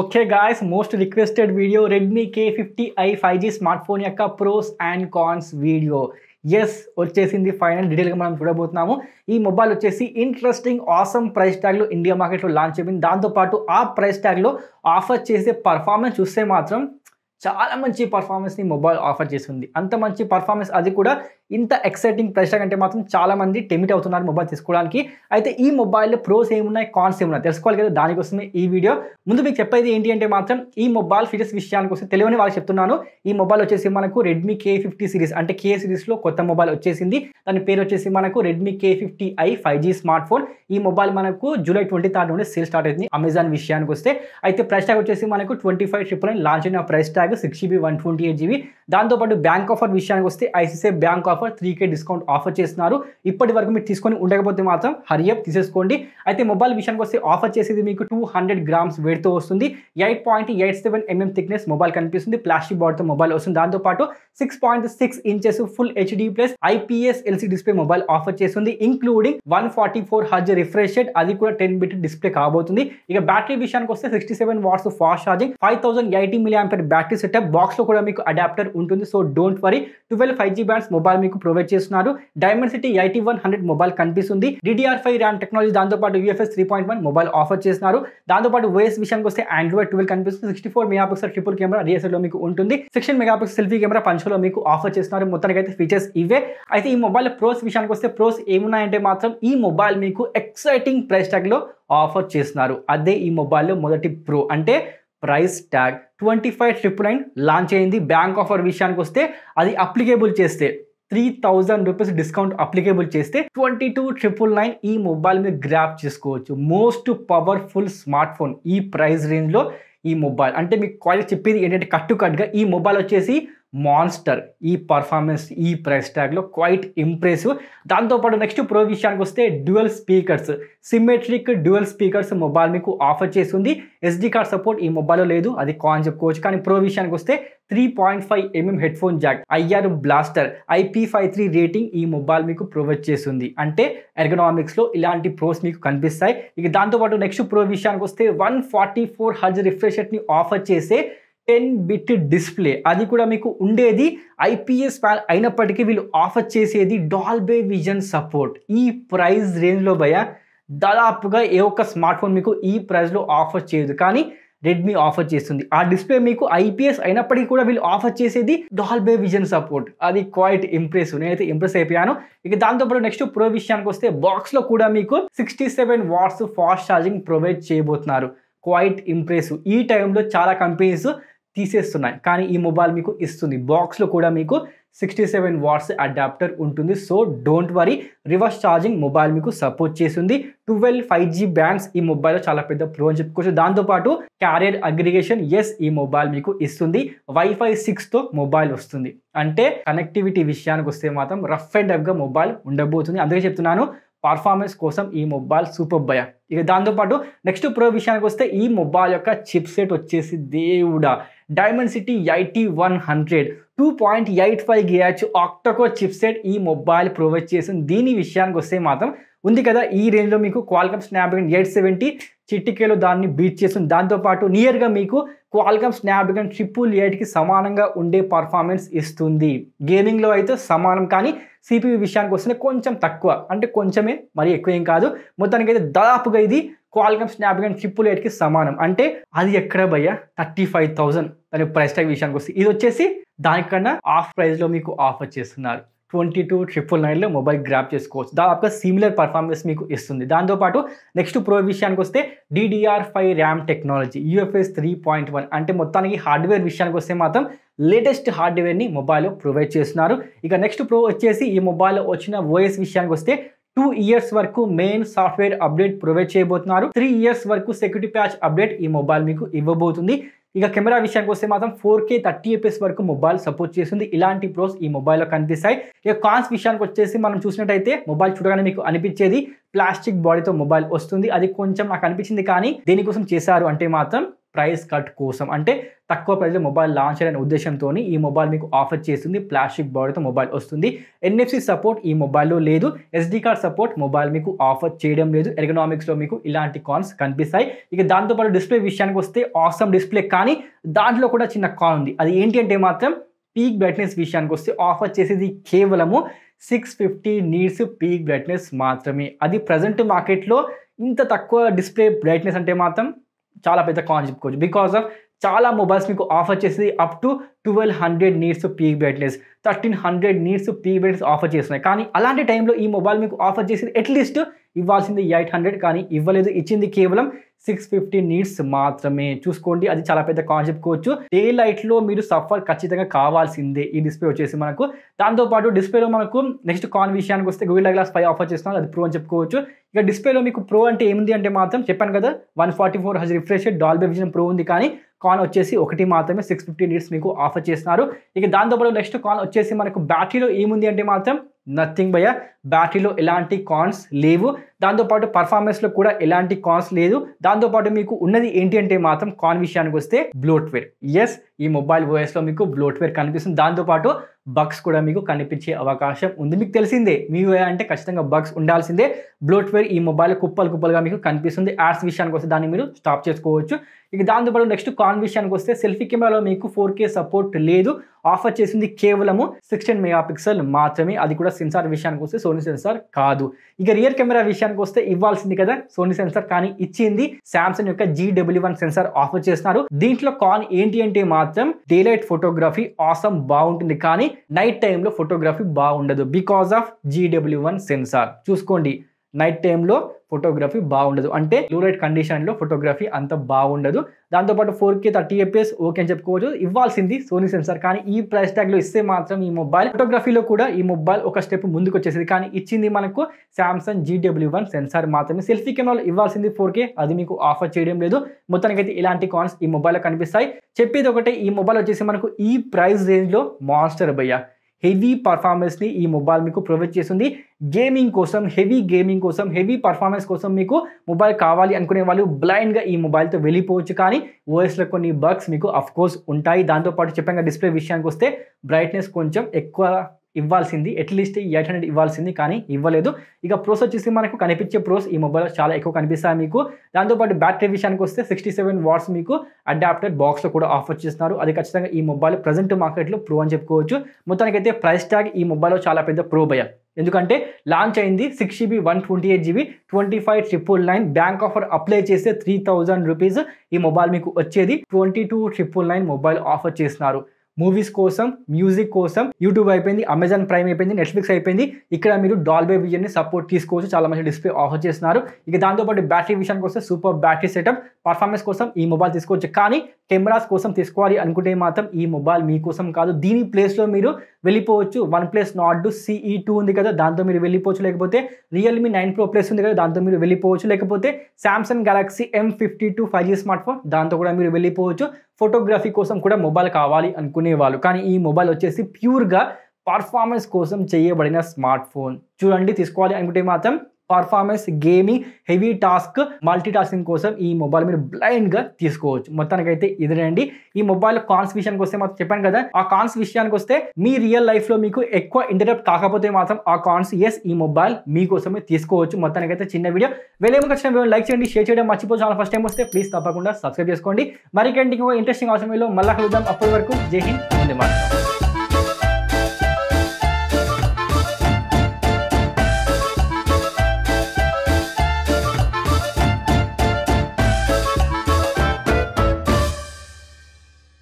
okay guys most requested video Redmi K fifty I five G smartphone యొక్క pros and cons video ఎస్ వచ్చేసింది final డీటెయిల్గా మనం చూడబోతున్నాము ఈ మొబైల్ వచ్చేసి ఇంట్రెస్టింగ్ ఆసమ్ ప్రైస్ ట్యాగ్లో ఇండియా మార్కెట్లో లాంచ్ అయిపోయింది దాంతోపాటు ఆ ప్రైస్ ట్యాగ్లో ఆఫర్ చేసే పర్ఫార్మెన్స్ చూస్తే మాత్రం చాలా మంచి పర్ఫార్మెన్స్ని మొబైల్ ఆఫర్ చేసింది అంత మంచి పర్ఫార్మెన్స్ అది కూడా ఇంత ఎక్సైటింగ్ ప్రెషర్ అంటే మాత్రం చాలామంది టెమిట్ అవుతున్నారు మొబైల్ తీసుకోవడానికి అయితే ఈ మొబైల్లో ప్రోస్ ఏమున్నాయి కాన్స్ ఏమున్నాయి తెలుసుకోవాలి కదా దానికోసమే ఈ వీడియో ముందు మీకు చెప్పేది ఏంటి అంటే మాత్రం ఈ మొబైల్ ఫీచర్స్ విషయానికి వస్తే తెలియని వాళ్ళు చెప్తున్నాను ఈ మొబైల్ వచ్చేసి మనకు రెడ్మీ కే ఫిఫ్టీ సిరీస్ అంటే కే సిరీస్లో కొత్త మొబైల్ వచ్చేసింది దాని పేరు వచ్చేసి మనకు Redmi K fifty I five G smartphone ఈ మొబైల్ మనకు జూలై ట్వంటీ థర్డ్ నుండి సేల్ స్టార్ట్ అవుతుంది అమెజాన్ విషయానికి వస్తే అయితే ప్రైస్ ట్యాగ్ వచ్చేసి మనకు ట్వంటీ ఫైవ్ ట్రిపుల్ లాంచ్ అయిన price tag six GB one twenty eight GB దాంతోపాటు బ్యాంక్ ఆఫర్ విషయానికి వస్తే ICC bank offer three K discount offer చేస్తున్నారు ఇప్పటి వరకు మీరు తీసుకొని ఉండకపోతే మాత్రం హరియప్ తీసేసుకోండి అయితే మొబైల్ విషయానికి వస్తే ఆఫర్ చేసేది మీకు టూ హండ్రెడ్ గ్రామ్స్ వేడితో వస్తుంది eight point eight seven MM thickness mobile కనిపిస్తుంది ప్లాస్టిక్ బాడీతో మొబైల్ వస్తుంది దాంతోపాటు six point six inches full HD plus IPS LC display mobile offer చేస్తుంది ఇంక్లూడింగ్ వన్ ఫార్టీ ఫోర్ హజ్ రిఫ్రెష్ రేట్ అది కూడా టెన్ బిట్ డిస్ప్లే కాబోతుంది ఇక బ్యాటరీ విషయానికి వస్తే sixty seven watts fast charging five thousand eighty మిలియా బ్యాటరీ సెటప్ బాక్స్ లో కూడా మీకు అడాప్టర్ ఉంటుంది so don't worry twelve five G bands mobile మీకు ప్రొవైడ్ చేస్తున్నారు Dimensity eighty one hundred mobile కనిపిస్తుంది డిడిఆర్ ఫైవ్ ర్యామ్ టెక్నాలజీ దాంతోపాటు UFS three point one mobile offer చేస్తున్నారు దాంతోపాటు ఓఎస్ విషయానికి వస్తే ఆండ్రాయిడ్ ట్వెల్వ్ కనిపిస్తుంది sixty four megapixel triple camera లో మీకు ఉంటుంది sixteen mega pixel selfie camera పంచలో మీకు ఆఫర్ చేస్తున్నారు మొత్తానికి అయితే ఫీచర్స్ ఇవే అయితే ఈ మొబైల్ ప్రోస్ విషయానికి వస్తే ప్రోస్ ఏమున్నాయంటే మాత్రం ఈ మొబైల్ మీకు ఎక్సైటింగ్ ప్రైస్ ట్యాగ్లో ఆఫర్ చేస్తున్నారు అదే ఈ మొబైల్లో మొదటి ప్రో అంటే price tag twenty five triple nine launch అయింది బ్యాంక్ ఆఫర్ విషయానికి వస్తే అది అప్లికేబుల్ చేస్తే three thousand rupees discount applicable చేస్తే ట్వంటీ టూ ట్రిపుల్ నైన్ ఈ మొబైల్ మీరు గ్రాప్ చేసుకోవచ్చు మోస్ట్ పవర్ఫుల్ స్మార్ట్ ఫోన్ ఈ ప్రైస్ రేంజ్లో ఈ మొబైల్ అంటే మీకు క్వాలిటీ చెప్పేది ఏంటంటే కట్టు కట్గా ఈ మొబైల్ వచ్చేసి మాన్స్టర్ ఈ పర్ఫార్మెన్స్ ఈ ప్రైస్ ట్యాగ్లో క్వైట్ ఇంప్రెసివ్ దాంతోపాటు నెక్స్ట్ ప్రో విషయానికి వస్తే dual speakers symmetric dual speakers mobile మీకు ఆఫర్ చేస్తుంది ఎస్డి కార్డ్ సపోర్ట్ ఈ మొబైల్లో లేదు అది కాన్ చెప్పుకోవచ్చు కానీ ప్రో విషయానికి వస్తే three point five MM headphone jack IR blaster IP five three rating ఈ మొబైల్ మీకు ప్రొవైడ్ చేస్తుంది అంటే ఎర్గనామిక్స్లో ఇలాంటి ప్రోస్ మీకు కనిపిస్తాయి ఇక దాంతోపాటు నెక్స్ట్ ప్రో విషయానికి వస్తే వన్ ఫార్టీ ఫోర్ హజ్ రిఫ్రెషర్ని ఆఫర్ చేసే టెన్ బిట్ డిస్ప్లే అది కూడా మీకు ఉండేది ఐపీఎస్ ప్యాన్ అయినప్పటికీ వీళ్ళు ఆఫర్ చేసేది డాల్బే విజన్ సపోర్ట్ ఈ ప్రైస్ రేంజ్లో భయ దాదాపుగా ఏ ఒక్క స్మార్ట్ ఫోన్ మీకు ఈ ప్రైస్లో ఆఫర్ చేయదు కానీ రెడ్మీ ఆఫర్ చేస్తుంది ఆ డిస్ప్లే మీకు ఐపీఎస్ అయినప్పటికీ కూడా వీళ్ళు ఆఫర్ చేసేది డాల్బే విజన్ సపోర్ట్ అది క్వైట్ ఇంప్రెస్ నేనైతే ఇంప్రెస్ అయిపోయాను ఇక దాంతోపాటు నెక్స్ట్ ప్రో విషయానికి వస్తే బాక్స్లో కూడా మీకు sixty seven watts fast charging provide చేయబోతున్నారు క్వైట్ ఇంప్రెసివ్ ఈ టైంలో చాలా కంపెనీస్ తీసేస్తున్నాయి కానీ ఈ మొబైల్ మీకు ఇస్తుంది బాక్స్లో కూడా మీకు సిక్స్టీ సెవెన్ వాట్స్ అడాప్టర్ ఉంటుంది so don't worry reverse charging mobile మీకు సపోర్ట్ చేస్తుంది ట్వెల్వ్ ఫైవ్ జీ బ్యాంక్స్ ఈ మొబైల్లో చాలా పెద్ద ప్రో అని చెప్పుకోవచ్చు దాంతోపాటు క్యారియర్ అగ్రిగేషన్ ఎస్ ఈ మొబైల్ మీకు ఇస్తుంది వైఫై సిక్స్తో మొబైల్ వస్తుంది అంటే కనెక్టివిటీ విషయానికి వస్తే మాత్రం రఫ్ అండ్ రఫ్గా మొబైల్ ఉండబోతుంది అందుకే చెప్తున్నాను పర్ఫార్మెన్స్ కోసం ఈ మొబైల్ సూపర్ భయ ఇక దాంతోపాటు నెక్స్ట్ ప్రో విషయానికి వస్తే ఈ మొబైల్ యొక్క చిప్సెట్ వచ్చేసి దేవుడా Dimensity eighty one hundred two point eight five గియాచ్ ఆక్టోకో చిప్సెట్ ఈ మొబైల్ ప్రొవైడ్ చేసింది దీని విషయానికి వస్తే మాత్రం ఉంది కదా ఈ రేంజ్లో మీకు క్వాల్కమ్ స్నాప్డ్రాగన్ ఎయిట్ సెవెంటీ చిట్టికేలో దాన్ని బీట్ చేస్తుంది దాంతోపాటు నియర్గా మీకు క్వాల్కమ్ స్నాప్డ్రాగన్ ట్రిపుల్ ఎయిట్కి సమానంగా ఉండే పర్ఫార్మెన్స్ ఇస్తుంది గేమింగ్లో అయితే సమానం కానీ సిపియు విషయానికి వస్తేనే కొంచెం తక్కువ అంటే కొంచెమే మరి ఎక్కువ ఏం కాదు మొత్తానికి అయితే దాదాపుగా ఇది క్వాల్కమ్ స్నాప్డ్రాగన్ ట్రిపుల్ ఎయిట్కి సమానం అంటే అది ఎక్కడ భయ్యా థర్టీ ఫైవ్ థౌజండ్ దాని ప్రైస్ ట్యాగ్ విషయానికి వస్తే ఇది వచ్చేసి దానికన్నా ఆఫ్ ప్రైస్లో మీకు ఆఫర్ చేస్తున్నారు ట్వంటీ టూ ట్రిపుల్ నైన్లో మొబైల్ గ్రాప్ చేసుకోవచ్చు దాదాపుగా సిమిలర్ పర్ఫార్మెన్స్ మీకు ఇస్తుంది దాంతోపాటు నెక్స్ట్ ప్రో విషయానికి వస్తే DDR five RAM technology UFS three point one అంటే మొత్తానికి హార్డ్వేర్ విషయానికి వస్తే మాత్రం లేటెస్ట్ హార్డ్వేర్ని మొబైల్లో ప్రొవైడ్ చేస్తున్నారు ఇక నెక్స్ట్ ప్రో వచ్చేసి ఈ మొబైల్లో వచ్చిన ఓఎస్ విషయానికి వస్తే టూ ఇయర్స్ వరకు మెయిన్ సాఫ్ట్వేర్ అప్డేట్ ప్రొవైడ్ చేయబోతున్నారు త్రీ ఇయర్స్ వరకు సెక్యూరిటీ ప్యాచ్ అప్డేట్ ఈ మొబైల్ మీకు ఇవ్వబోతుంది ఇక కెమెరా విషయానికి వస్తే మాత్రం ఫోర్ కే థర్టీ ఎపిఎస్ వరకు మొబైల్ సపోర్ట్ చేస్తుంది ఇలాంటి ప్రోస్ ఈ మొబైల్లో కనిపిస్తాయి ఇక కాన్స్ విషయానికి వచ్చేసి మనం చూసినట్టయితే మొబైల్ చూడగానే మీకు అనిపించేది ప్లాస్టిక్ బాడీతో మొబైల్ వస్తుంది అది కొంచెం నాకు అనిపించింది కానీ దీనికోసం చేశారు అంటే మాత్రం ప్రైస్ కట్ కోసం అంటే తక్కువ ప్రైస్లో మొబైల్ లాంచ్ చేయాలనే ఉద్దేశంతో ఈ మొబైల్ మీకు ఆఫర్ చేస్తుంది ప్లాస్టిక్ బాడీతో మొబైల్ వస్తుంది ఎన్ఎఫ్సి సపోర్ట్ ఈ మొబైల్లో లేదు ఎస్డి కార్డ్ సపోర్ట్ మొబైల్ మీకు ఆఫర్ చేయడం లేదు ఎకనామిక్స్లో మీకు ఇలాంటి కాన్స్ కనిపిస్తాయి ఇక దాంతోపాటు డిస్ప్లే విషయానికి వస్తే ఆసమ్ డిస్ప్లే కానీ దాంట్లో కూడా చిన్న కాన్ ఉంది అది ఏంటి అంటే మాత్రం పీక్ బ్రైట్నెస్ విషయానికి వస్తే ఆఫర్ చేసేది కేవలము six fifty nits peak brightness మాత్రమే అది ప్రజెంట్ మార్కెట్లో ఇంత తక్కువ డిస్ప్లే బ్రైట్నెస్ అంటే మాత్రం చాలా బేట కాన్సెప్ట్ బికాజ్ ఆఫ్ చాలా మొబైల్స్ ని కో ఆఫర్ చేసది అప్ టు 1200 నిట్స్ పీ బ్యాటరీస్ 1300 నిట్స్ పీ బ్యాటరీస్ ఆఫర్ చేసన కాని అలాంటి టైం లో ఈ మొబైల్ మీకు ఆఫర్ చేసది అట్లీస్ట్ ఇవ్వాల్సింది ఎయిట్ హండ్రెడ్ కానీ ఇవ్వలేదు ఇచ్చింది కేవలం సిక్స్ ఫిఫ్టీ నీడ్స్ మాత్రమే చూసుకోండి అది చాలా పెద్ద కాన్సెప్ట్ కోవచ్చు డే లైట్లో మీరు సఫర్ ఖచ్చితంగా కావాల్సిందే ఈ డిస్ప్లే వచ్చేసి మనకు దాంతోపాటు డిస్ప్లేలో మనకు నెక్స్ట్ కాన్ విషయానికి వస్తే గూగుల్ గ్లాస్ ఫైవ్ ఆఫర్ చేస్తున్నారు అది ప్రో అని చెప్పుకోవచ్చు ఇక డిస్ప్లేలో మీకు ప్రో అంటే ఏముంది అంటే మాత్రం చెప్పాను కదా వన్ ఫార్టీ ఫోర్ హజ్ రిఫ్రెష్ డాల్బీ విజన్ ప్రో ఉంది కానీ కాన్ వచ్చేసి ఒకటి మాత్రమే సిక్స్ ఫిఫ్టీ నీడ్స్ మీకు ఆఫర్ చేస్తున్నారు ఇక దాంతోపాటు నెక్స్ట్ కాన్ వచ్చేసి మనకు బ్యాటరీలో ఏముంది అంటే మాత్రం నథింగ్ భయ బ్యాటరీలో ఎలాంటి కాన్స్ లేవు దాంతోపాటు పర్ఫార్మెన్స్ లో కూడా ఎలాంటి కాన్స్ లేదు దాంతోపాటు మీకు ఉన్నది ఏంటి అంటే మాత్రం కాన్ విషయానికి వస్తే బ్లోట్వేర్ ఎస్ ఈ మొబైల్ లో మీకు బ్లోట్వేర్ కనిపిస్తుంది దాంతోపాటు బగ్స్ కూడా మీకు కనిపించే అవకాశం ఉంది మీకు తెలిసిందే మీ అంటే ఖచ్చితంగా బగ్స్ ఉండాల్సిందే బ్లోట్వేర్ ఈ మొబైల్ కుప్పలు కుప్పలుగా మీకు కనిపిస్తుంది యాడ్స్ విషయానికి వస్తే దాన్ని మీరు స్టాప్ చేసుకోవచ్చు ఇక దాంతోపాటు నెక్స్ట్ కాన్ విషయానికి వస్తే సెల్ఫీ కెమెరాలో మీకు ఫోర్ కే సపోర్ట్ లేదు ఆఫర్ చేసింది కేవలము సిక్స్టీన్ మెగా పిక్సెల్ మాత్రమే అది కూడా సెన్సార్ విషయానికి వస్తే సోనీ సెన్సార్ కాదు ఇక రియర్ కెమెరా విషయానికి విషయానికి వస్తే ఇవ్వాల్సింది కదా సోనీ సెన్సార్ కానీ ఇచ్చింది శాంసంగ్ యొక్క జీ వన్ సెన్సార్ ఆఫర్ చేస్తున్నారు దీంట్లో కాన్ ఏంటి అంటే మాత్రం డే లైట్ ఫోటోగ్రఫీ ఆసం బాగుంటుంది కానీ నైట్ టైంలో ఫోటోగ్రఫీ బాగుండదు because of GW one sensor చూసుకోండి నైట్ టైంలో ఫోటోగ్రఫీ బాగుండదు అంటే లూరైట్ కండిషన్లో ఫోటోగ్రఫీ అంత బాగుండదు దాంతోపాటు four K thirty FPS okay అని చెప్పుకోవచ్చు ఇవ్వాల్సింది సోనీ సెన్సార్ కానీ ఈ ప్రైస్ ట్యాగ్లో ఇస్తే మాత్రం ఈ మొబైల్ ఫోటోగ్రఫీలో కూడా ఈ మొబైల్ ఒక స్టెప్ ముందుకు వచ్చేసింది కానీ ఇచ్చింది మనకు సామ్సంగ్ జీడబ్ల్యూ వన్ సెన్సార్ మాత్రమే సెల్ఫీ కెమెరాలు ఇవ్వాల్సింది ఫోర్ కే అది మీకు ఆఫర్ చేయడం లేదు మొత్తానికైతే ఇలాంటి కాన్స్ ఈ మొబైల్లో కనిపిస్తాయి చెప్పేది ఒకటే ఈ మొబైల్ వచ్చేసి మనకు ఈ ప్రైస్ రేంజ్లో మాన్స్టర్ భయ్యా హెవీ పర్ఫార్మెన్స్ని ఈ మొబైల్ మీకు ప్రొవైడ్ చేస్తుంది గేమింగ్ కోసం హెవీ గేమింగ్ కోసం హెవీ పర్ఫార్మెన్స్ కోసం మీకు మొబైల్ కావాలి అనుకునే వాళ్ళు బ్లైండ్గా ఈ మొబైల్తో వెళ్ళిపోవచ్చు కానీ ఓఎస్లో కొన్ని బగ్స్ మీకు కోర్స్ ఉంటాయి దాంతోపాటు చెప్పాక డిస్ప్లే విషయానికి వస్తే బ్రైట్నెస్ కొంచెం ఎక్కువ ఇవ్వాల్సింది అట్లీస్ట్ ఈ ఎయిట్ హండ్రెడ్ ఇవ్వాల్సింది కానీ ఇవ్వలేదు ఇక ప్రోస్ వచ్చేసి మనకు కనిపించే ప్రోస్ ఈ మొబైల్ చాలా ఎక్కువ కనిపిస్తాయి మీకు దాంతోపాటు బ్యాటరీ విషయానికి వస్తే సిక్స్టీ సెవెన్ వాట్స్ మీకు అడాప్టర్ బాక్స్లో కూడా ఆఫర్ చేస్తున్నారు అది ఖచ్చితంగా ఈ మొబైల్ ప్రజెంట్ మార్కెట్లో ప్రో అని చెప్పుకోవచ్చు మొత్తానికైతే ప్రైస్ ట్యాగ్ ఈ మొబైల్లో చాలా పెద్ద ప్రో భయం ఎందుకంటే లాంచ్ అయింది six GB one twenty eight GB twenty five triple nine bank offer apply చేస్తే త్రీ థౌజండ్ రూపీస్ ఈ మొబైల్ మీకు వచ్చేది twenty two triple nine mobile offer చేస్తున్నారు మూవీస్ కోసం మ్యూజిక్ కోసం యూట్యూబ్ అయిపోయింది అమెజాన్ ప్రైమ్ అయిపోయింది నెట్ఫ్లిక్స్ అయిపోయింది ఇక్కడ మీరు డాల్బే విజన్ని సపోర్ట్ తీసుకోవచ్చు చాలా మంచి డిస్ప్లే ఆఫర్ చేస్తున్నారు ఇక దాంతోపాటు బ్యాటరీ విషయానికి వస్తే సూపర్ బ్యాటరీ సెటప్ పర్ఫార్మెన్స్ కోసం ఈ మొబైల్ తీసుకోవచ్చు కానీ కెమెరాస్ కోసం తీసుకోవాలి అనుకుంటే మాత్రం ఈ మొబైల్ మీకోసం కాదు దీని ప్లేస్లో మీరు వెళ్ళిపోవచ్చు OnePlus Nord CE two ఉంది కదా దాంతో మీరు వెళ్ళిపోవచ్చు లేకపోతే రియల్మీ నైన్ ప్రో ప్లస్ ఉంది కదా దాంతో మీరు వెళ్ళిపోవచ్చు లేకపోతే Samsung Galaxy M fifty two five G smartphone దాంతో కూడా మీరు వెళ్ళిపోవచ్చు ఫోటోగ్రఫీ కోసం కూడా మొబైల్ కావాలి అనుకునేవాళ్ళు కానీ ఈ మొబైల్ వచ్చేసి ప్యూర్గా పర్ఫార్మెన్స్ కోసం చేయబడిన స్మార్ట్ ఫోన్ చూడండి తీసుకోవాలి అనుకుంటే మాత్రం performance gaming heavy task multitasking కోసం ఈ మొబైల్ మీరు బ్లైండ్గా తీసుకోవచ్చు మొత్తానికైతే ఇదేనండి ఈ మొబైల్ కాన్స్ విషయానికి వస్తే మాత్రం చెప్పాను కదా ఆ కాన్స్ విషయానికి వస్తే మీ రియల్ లైఫ్లో మీకు ఎక్కువ ఇంటరప్ట్ కాకపోతే మాత్రం ఆ కాన్స్ ఎస్ ఈ మొబైల్ మీకోసమే తీసుకోవచ్చు మొత్తానికి అయితే చిన్న వీడియో వెళ్ళే వచ్చిన వీడియో లైక్ చేయండి షేర్ చేయడం మర్చిపోయి చాలా ఫస్ట్ టైం వస్తే ప్లీజ్ తప్పకుండా సబ్స్క్రైబ్ చేసుకోండి మరికంటే ఇంట్రెస్టింగ్ అవసరం మళ్ళీ కలుద్దాం అప్పటి వరకు జై హింద్ ముందే